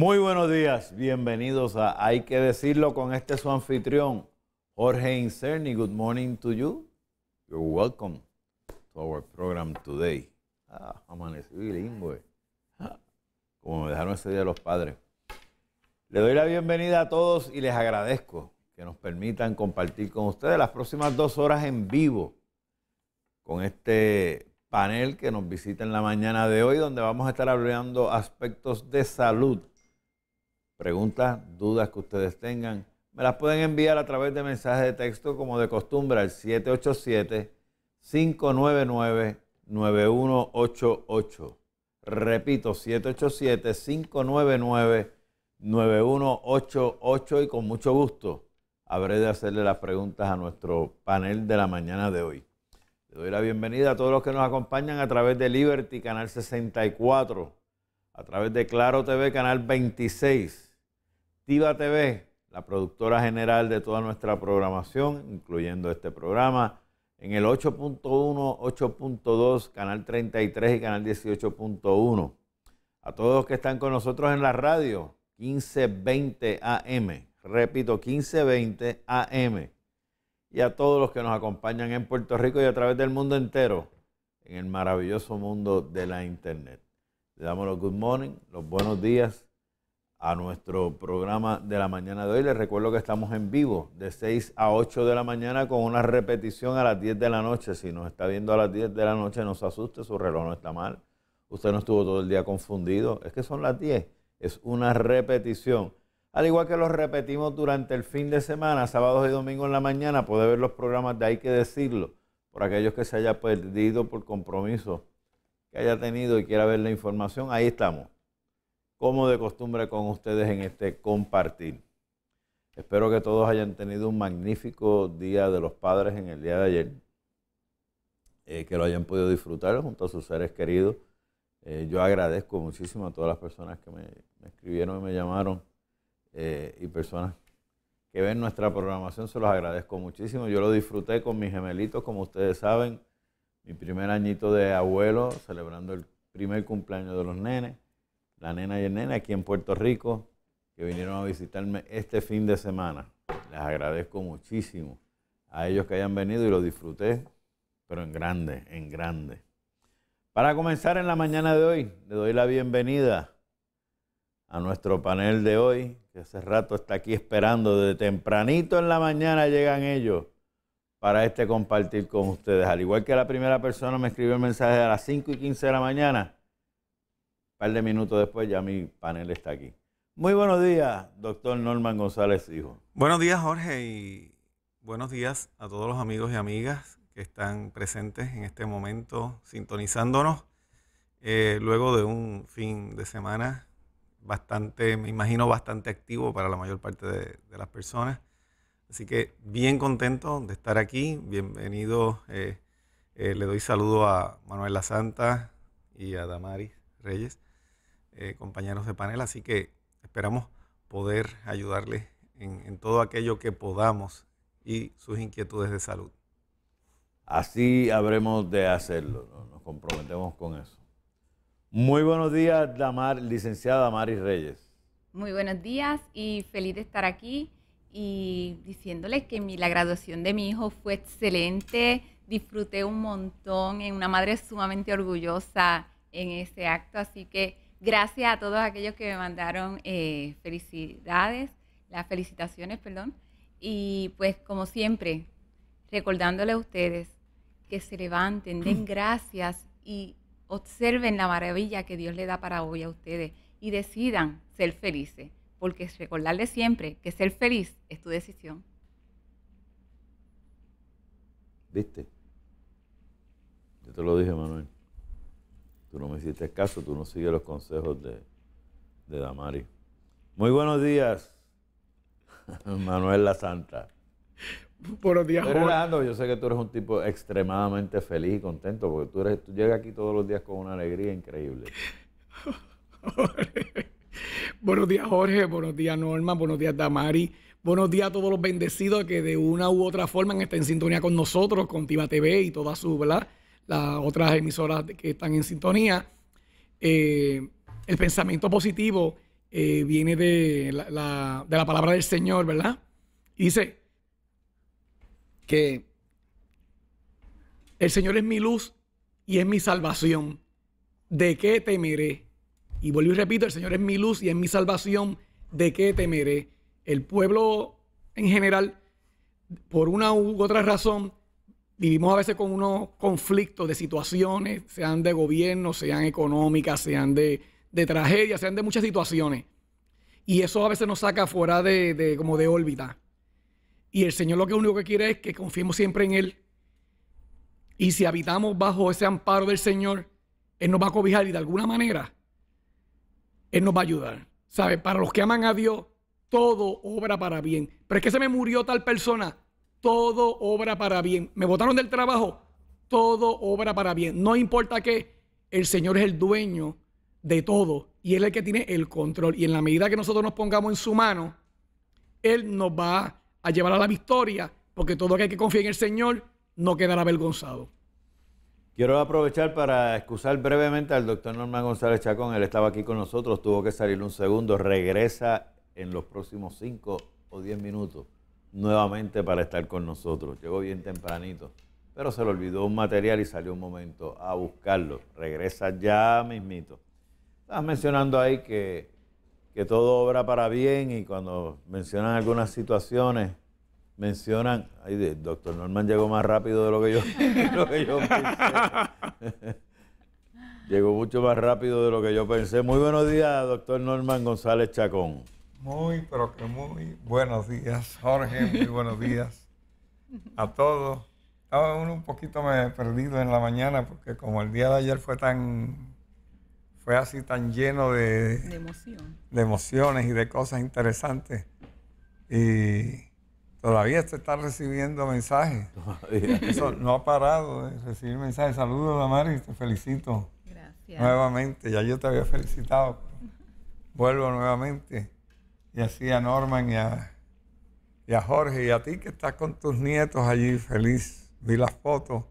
Muy buenos días, bienvenidos a Hay que decirlo con este su anfitrión, Jorge Incerni. Good morning to you. You're welcome to our program today. Ah, amanecí bilingüe. como me dejaron ese día los padres. Le doy la bienvenida a todos y les agradezco que nos permitan compartir con ustedes las próximas dos horas en vivo con este panel que nos visita en la mañana de hoy, donde vamos a estar hablando aspectos de salud preguntas, dudas que ustedes tengan, me las pueden enviar a través de mensaje de texto como de costumbre al 787-599-9188. Repito, 787-599-9188 y con mucho gusto habré de hacerle las preguntas a nuestro panel de la mañana de hoy. Le doy la bienvenida a todos los que nos acompañan a través de Liberty, Canal 64, a través de Claro TV, Canal 26 Activa TV, la productora general de toda nuestra programación, incluyendo este programa, en el 8.1, 8.2, canal 33 y canal 18.1. A todos los que están con nosotros en la radio, 1520 AM, repito, 1520 AM. Y a todos los que nos acompañan en Puerto Rico y a través del mundo entero, en el maravilloso mundo de la Internet. Le damos los good morning, los buenos días a nuestro programa de la mañana de hoy. Les recuerdo que estamos en vivo de 6 a 8 de la mañana con una repetición a las 10 de la noche. Si nos está viendo a las 10 de la noche, no se asuste, su reloj no está mal. Usted no estuvo todo el día confundido. Es que son las 10, es una repetición. Al igual que los repetimos durante el fin de semana, sábados y domingos en la mañana, puede ver los programas de Hay que decirlo. Por aquellos que se haya perdido por compromiso que haya tenido y quiera ver la información, ahí estamos como de costumbre con ustedes en este compartir. Espero que todos hayan tenido un magnífico Día de los Padres en el día de ayer, eh, que lo hayan podido disfrutar junto a sus seres queridos. Eh, yo agradezco muchísimo a todas las personas que me, escribieron y me llamaron eh, y personas que ven nuestra programación, se los agradezco muchísimo. Yo lo disfruté con mis gemelitos, como ustedes saben, mi primer añito de abuelo, celebrando el primer cumpleaños de los nenes la nena y el nene aquí en Puerto Rico que vinieron a visitarme este fin de semana. Les agradezco muchísimo a ellos que hayan venido y lo disfruté, pero en grande, en grande. Para comenzar en la mañana de hoy, le doy la bienvenida a nuestro panel de hoy, que hace rato está aquí esperando, desde tempranito en la mañana llegan ellos para este compartir con ustedes. Al igual que la primera persona me escribió el mensaje a las 5 y 15 de la mañana, par de minutos después ya mi panel está aquí. Muy buenos días, doctor Norman González Hijo. Buenos días, Jorge, y buenos días a todos los amigos y amigas que están presentes en este momento sintonizándonos. Eh, luego de un fin de semana bastante, me imagino, bastante activo para la mayor parte de, las personas. Así que bien contento de estar aquí. Bienvenido. Eh, eh, le doy saludo a Manuel La Santa y a Damaris Reyes. Eh, compañeros de panel, así que esperamos poder ayudarles en, todo aquello que podamos y sus inquietudes de salud. Así habremos de hacerlo, nos comprometemos con eso. Muy buenos días, Damar, licenciada Maris Reyes. Muy buenos días y feliz de estar aquí y diciéndoles que mi, la graduación de mi hijo fue excelente, disfruté un montón, en una madre sumamente orgullosa en ese acto, así que Gracias a todos aquellos que me mandaron eh, felicidades, las felicitaciones, perdón. Y pues como siempre, recordándole a ustedes que se levanten, den gracias y observen la maravilla que Dios le da para hoy a ustedes y decidan ser felices, porque recordarle siempre que ser feliz es tu decisión. ¿Viste? Yo te lo dije, Manuel no me hiciste caso, tú no sigues los consejos de, Damari. Muy buenos días, Manuel La Santa. Buenos días, Jorge. yo sé que tú eres un tipo extremadamente feliz y contento, porque tú, eres, tú llegas aquí todos los días con una alegría increíble. buenos días, Jorge. Buenos días, Norma. Buenos días, Damari. Buenos días a todos los bendecidos que de una u otra forma estén en sintonía con nosotros, con Tiva TV y toda su, ¿verdad? las otras emisoras que están en sintonía. Eh, el pensamiento positivo eh, viene de la, de la palabra del Señor, ¿verdad? Y dice que el Señor es mi luz y es mi salvación. ¿De qué temeré? Y vuelvo y repito, el Señor es mi luz y es mi salvación. ¿De qué temeré? El pueblo en general, por una u otra razón, vivimos a veces con unos conflictos de situaciones, sean de gobierno, sean económicas, sean de, tragedia, sean de muchas situaciones. Y eso a veces nos saca fuera de, como de órbita. Y el Señor lo que único que quiere es que confiemos siempre en Él. Y si habitamos bajo ese amparo del Señor, Él nos va a cobijar y de alguna manera Él nos va a ayudar. ¿Sabes? Para los que aman a Dios, todo obra para bien. Pero es que se me murió tal persona todo obra para bien. Me votaron del trabajo, todo obra para bien. No importa qué, el Señor es el dueño de todo y Él es el que tiene el control. Y en la medida que nosotros nos pongamos en su mano, Él nos va a llevar a la victoria, porque todo aquel que confía en el Señor no quedará avergonzado. Quiero aprovechar para excusar brevemente al doctor Norman González Chacón. Él estaba aquí con nosotros, tuvo que salir un segundo, regresa en los próximos cinco o diez minutos nuevamente para estar con nosotros. Llegó bien tempranito, pero se le olvidó un material y salió un momento a buscarlo. Regresa ya mismito. Estás mencionando ahí que, todo obra para bien y cuando mencionan algunas situaciones, mencionan, ay, doctor Norman llegó más rápido de lo que yo, de lo que yo pensé. llegó mucho más rápido de lo que yo pensé. Muy buenos días, doctor Norman González Chacón. Muy, pero que muy buenos días, Jorge, muy buenos días a todos. Estaba un poquito me perdido en la mañana porque como el día de ayer fue tan, fue así tan lleno de, de, emociones y de cosas interesantes. Y todavía te está recibiendo mensajes. Eso no ha parado de recibir mensajes. Saludos, Damaris, te felicito. Gracias. Nuevamente, ya yo te había felicitado. Vuelvo nuevamente y así a Norman y a, Jorge y a ti que estás con tus nietos allí feliz. Vi las fotos,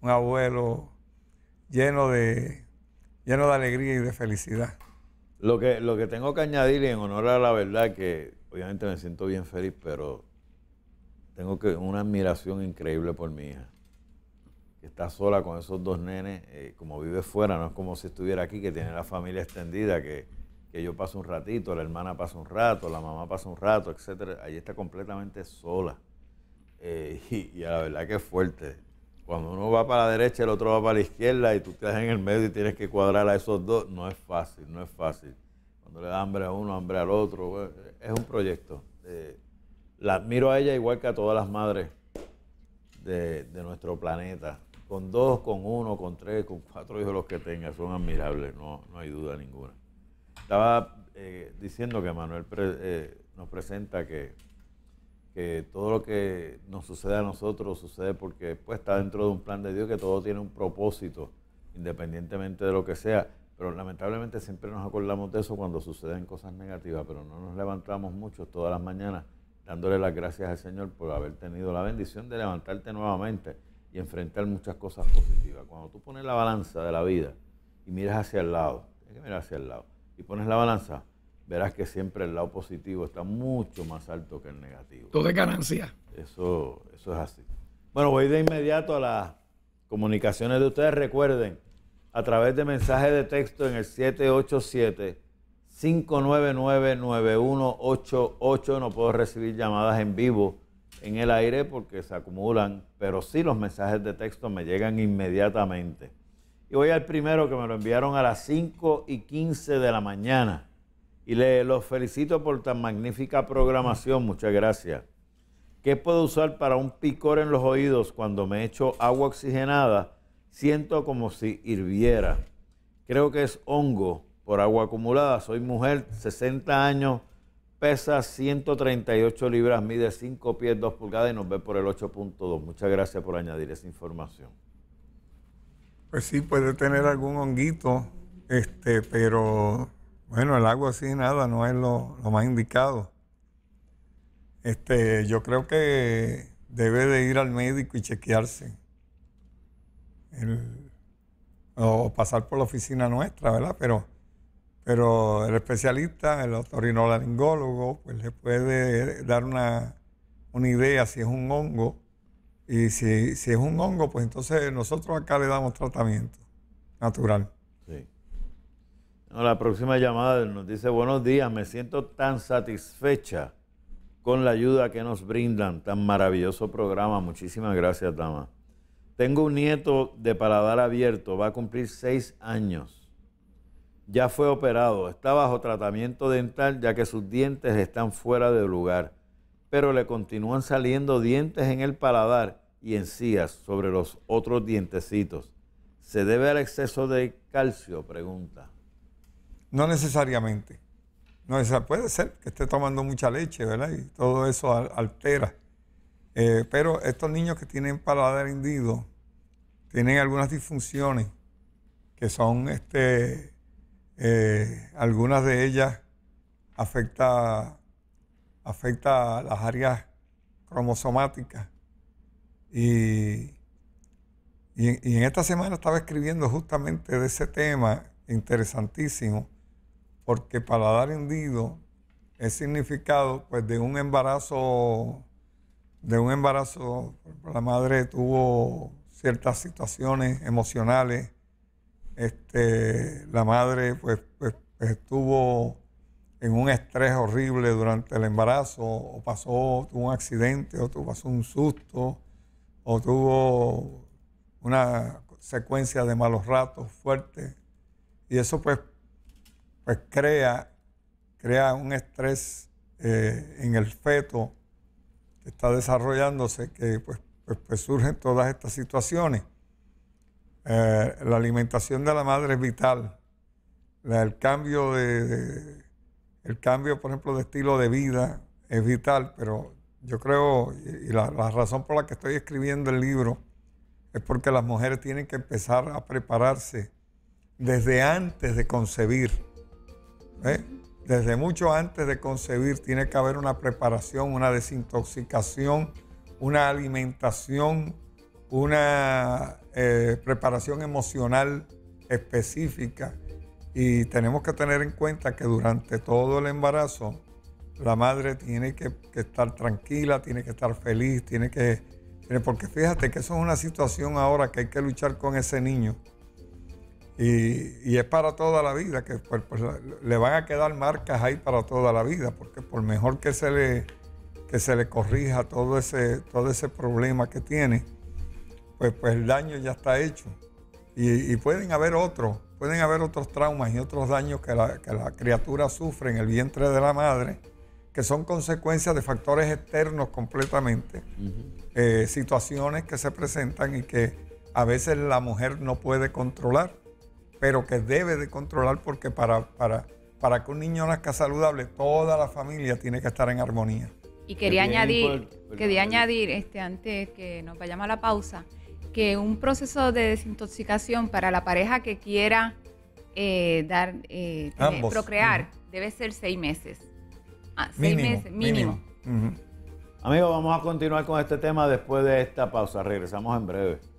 un abuelo lleno de, lleno de alegría y de felicidad. Lo que, lo que tengo que añadir y en honor a la verdad que obviamente me siento bien feliz, pero tengo que, una admiración increíble por mi hija. Que está sola con esos dos nenes, eh, como vive fuera, no es como si estuviera aquí, que tiene la familia extendida, que que yo paso un ratito, la hermana pasa un rato, la mamá pasa un rato, etcétera. Ahí está completamente sola. Eh, y, a la verdad que es fuerte. Cuando uno va para la derecha, el otro va para la izquierda y tú estás en el medio y tienes que cuadrar a esos dos, no es fácil, no es fácil. Cuando le da hambre a uno, hambre al otro, es un proyecto. Eh, la admiro a ella igual que a todas las madres de, nuestro planeta. Con dos, con uno, con tres, con cuatro hijos los que tenga, son admirables, no, no hay duda ninguna. Estaba eh, diciendo que Manuel eh, nos presenta que, todo lo que nos sucede a nosotros sucede porque pues, está dentro de un plan de Dios, que todo tiene un propósito, independientemente de lo que sea. Pero lamentablemente siempre nos acordamos de eso cuando suceden cosas negativas, pero no nos levantamos mucho todas las mañanas dándole las gracias al Señor por haber tenido la bendición de levantarte nuevamente y enfrentar muchas cosas positivas. Cuando tú pones la balanza de la vida y miras hacia el lado, tienes que mirar hacia el lado y pones la balanza, verás que siempre el lado positivo está mucho más alto que el negativo. Todo de ganancia. Eso, eso es así. Bueno, voy de inmediato a las comunicaciones de ustedes. Recuerden, a través de mensajes de texto en el 787 599-9188. No puedo recibir llamadas en vivo en el aire porque se acumulan, pero sí los mensajes de texto me llegan inmediatamente. Y voy al primero que me lo enviaron a las 5 y 15 de la mañana. Y le, los felicito por tan magnífica programación, muchas gracias. ¿Qué puedo usar para un picor en los oídos cuando me echo agua oxigenada? Siento como si hirviera. Creo que es hongo por agua acumulada. Soy mujer, 60 años, pesa 138 libras, mide 5 pies, 2 pulgadas y nos ve por el 8.2. Muchas gracias por añadir esa información pues sí puede tener algún honguito, este, pero bueno, el agua así nada no es lo, más indicado. Este, yo creo que debe de ir al médico y chequearse. o pasar por la oficina nuestra, ¿verdad? Pero, pero el especialista, el otorrinolaringólogo, pues le puede dar una, una idea si es un hongo y si, es un hongo, pues entonces nosotros acá le damos tratamiento natural. Sí. la próxima llamada nos dice, buenos días, me siento tan satisfecha con la ayuda que nos brindan, tan maravilloso programa, muchísimas gracias, dama. Tengo un nieto de paladar abierto, va a cumplir seis años. Ya fue operado, está bajo tratamiento dental ya que sus dientes están fuera de lugar pero le continúan saliendo dientes en el paladar y encías sobre los otros dientecitos. ¿Se debe al exceso de calcio? Pregunta. No necesariamente. No, puede ser que esté tomando mucha leche, ¿verdad? Y todo eso altera. Eh, pero estos niños que tienen paladar hendido tienen algunas disfunciones que son, este, eh, algunas de ellas afecta afecta a las áreas cromosomáticas. Y, en esta semana estaba escribiendo justamente de ese tema interesantísimo, porque para dar hendido es significado pues, de un embarazo, de un embarazo, la madre tuvo ciertas situaciones emocionales, este, la madre pues, pues, estuvo en un estrés horrible durante el embarazo, o pasó, tuvo un accidente, o tuvo, pasó un susto, o tuvo una secuencia de malos ratos fuertes. Y eso pues, pues crea, crea un estrés eh, en el feto que está desarrollándose, que pues, pues, pues surgen todas estas situaciones. Eh, la alimentación de la madre es vital. el cambio de el cambio, por ejemplo, de estilo de vida es vital, pero yo creo, y la, razón por la que estoy escribiendo el libro, es porque las mujeres tienen que empezar a prepararse desde antes de concebir. ¿eh? Desde mucho antes de concebir tiene que haber una preparación, una desintoxicación, una alimentación, una eh, preparación emocional específica y tenemos que tener en cuenta que durante todo el embarazo la madre tiene que, estar tranquila, tiene que estar feliz, tiene que... porque fíjate que eso es una situación ahora que hay que luchar con ese niño. Y, es para toda la vida, que pues, pues, le van a quedar marcas ahí para toda la vida, porque por mejor que se le, que se le corrija todo ese, todo ese problema que tiene, pues, pues el daño ya está hecho. Y, y pueden haber otros pueden haber otros traumas y otros daños que la, criatura sufre en el vientre de la madre, que son consecuencias de factores externos completamente, eh, situaciones que se presentan y que a veces la mujer no puede controlar, pero que debe de controlar porque para, para, para que un niño nazca saludable, toda la familia tiene que estar en armonía. Y quería añadir, quería añadir este, antes que nos vayamos a la pausa, que un proceso de desintoxicación para la pareja que quiera eh, dar, eh, procrear debe ser seis meses. Ah, seis mínimo, meses, mínimo. Amigos, vamos a continuar con este tema después de esta pausa. Regresamos en breve.